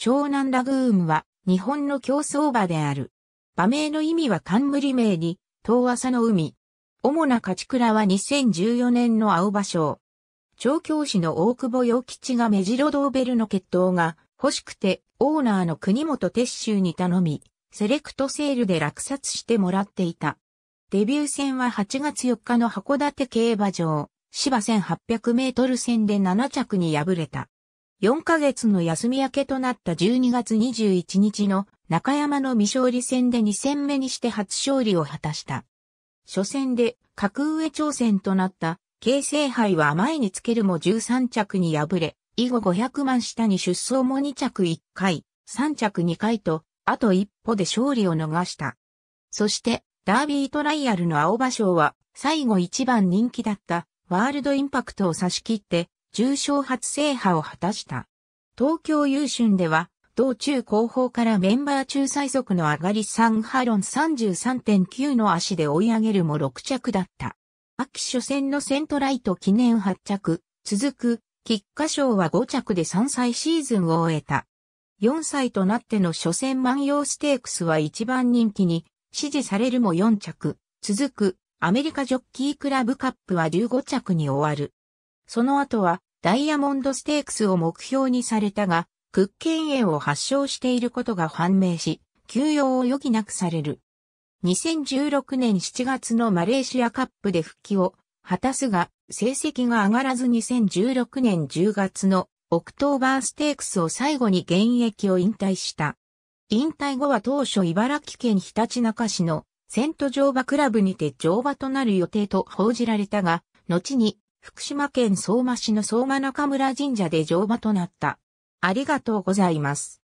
湘南ラグームは日本の競争馬である。馬名の意味は冠名に、遠浅の海。主な勝ち倉は2014年の青馬賞。調教師の大久保洋吉が目白ドーベルの決闘が欲しくてオーナーの国本鉄州に頼み、セレクトセールで落札してもらっていた。デビュー戦は8月4日の函館競馬場、芝1800メートル戦で7着に敗れた。4ヶ月の休み明けとなった12月21日の中山の未勝利戦で2戦目にして初勝利を果たした。初戦で格上挑戦となった京成杯は前につけるも13着に敗れ、以後500万下に出走も2着1回、3着2回と、あと一歩で勝利を逃した。そして、ダービートライアルの青葉賞は、最後一番人気だった、ワールドインパクトを差し切って、重賞初制覇を果たした。東京優春では、道中後方からメンバー中最速の上がりサンハロン33.9の足で追い上げるも6着だった。秋初戦のセントライト記念8着、続く、菊花賞は5着で3歳シーズンを終えた。4歳となっての初戦万葉ステークスは一番人気に、支持されるも4着、続く、アメリカジョッキークラブカップは15着に終わる。その後は、ダイヤモンドステークスを目標にされたが、屈腱炎を発症していることが判明し、休養を余儀なくされる。2016年7月のマレーシアカップで復帰を果たすが、成績が上がらず2016年10月のオクトーバーステークスを最後に現役を引退した。引退後は当初茨城県ひたちなか市のセント乗馬クラブにて乗馬となる予定と報じられたが、後に福島県相馬市の相馬中村神社で乗馬となった。ありがとうございます。